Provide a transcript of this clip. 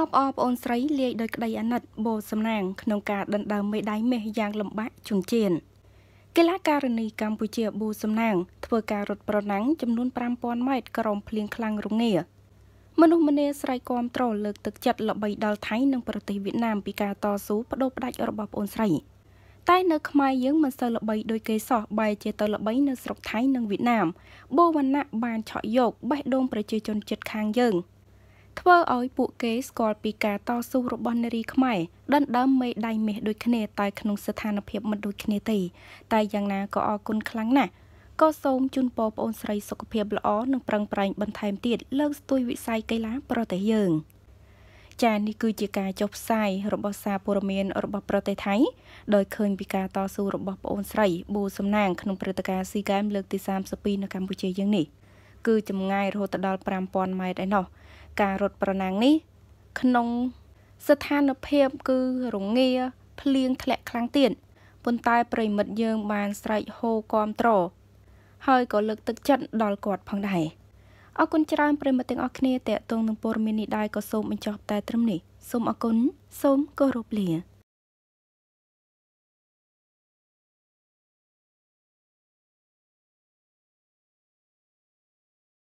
អបអបអូនស្រីលាយដោយក្តីអាណិតបូសំណាងក្នុងការដណ្ដើមមេដាយមាសយ៉ាងលំបាកជន់ជៀនកីឡាករនីកម្ពុជាបូសំណាង ធ្វើការរត់ប្រណាំងចំនួន5000ម៉ែត្រក្រោមភ្លៀងខ្លាំងរងាមនុស្សម្នាស្រ័យគាំទ្រលើកទឹកចិត្តល្បីដល់ថៃនិងប្រទេសវៀតណាមពីការតស៊ូបដូរផ្ដាច់របស់ប្អូនស្រីតែនៅខ្មែរយើងមិនសូវល្បីដូចគេសោះបែរជាទៅល្បីនៅស្រុកថៃនិងវៀតណាមបូវណ្ណៈបានឆក់យកបេះដូងប្រជាជនចិត្តខាងយើង។ធ្វើឲ្យពួកគេស្គាល់ពីការតស៊ូរបស់នារីខ្មែរដណ្ដើមមេដៃមាសដូចគ្នាតែក្នុងស្ថានភាពមិនដូចគ្នាទេតែយ៉ាងណាក៏អរគុណខ្លាំងណាស់ក៏សូមជូនពរបងស្រីសុខភាពល្អនិងប្រឹងប្រែងបន្ថែមទៀតលើកស្ទួយវិស័យកីឡាប្រទេសយើង។ចានេះគឺជាការចុះផ្សាយរបស់សារព័ត៌មានរបស់ប្រទេសថៃដោយឃើញពីការតស៊ូរបស់ប្អូនស្រីប៊ូសំណាងក្នុងព្រឹត្តិការណ៍ SEA Games លើកទី32នៅកម្ពុជាយើងនេះគឺចម្ងាយរហូតដល់5000ម៉ែត្រឯណោះការរត់ប្រណាំងនេះ ក្នុង ស្ថានភាពគឺរងាភ្លៀងធ្លាក់ខ្លាំងទៀតប៉ុន្តែប្រិមិត្តយើងបានស្រែកហូគាំទ្រហើយក៏លើកទឹកចិត្តដល់គាត់ ផងដែរអរគុណច្រើនប្រិមិត្តទាំងអស់គ្នាតេតងនឹងព័ត៌មាននេះដែរក៏សូមបញ្ចប់តែត្រឹមនេះសូមអរគុណសូមគោរពលា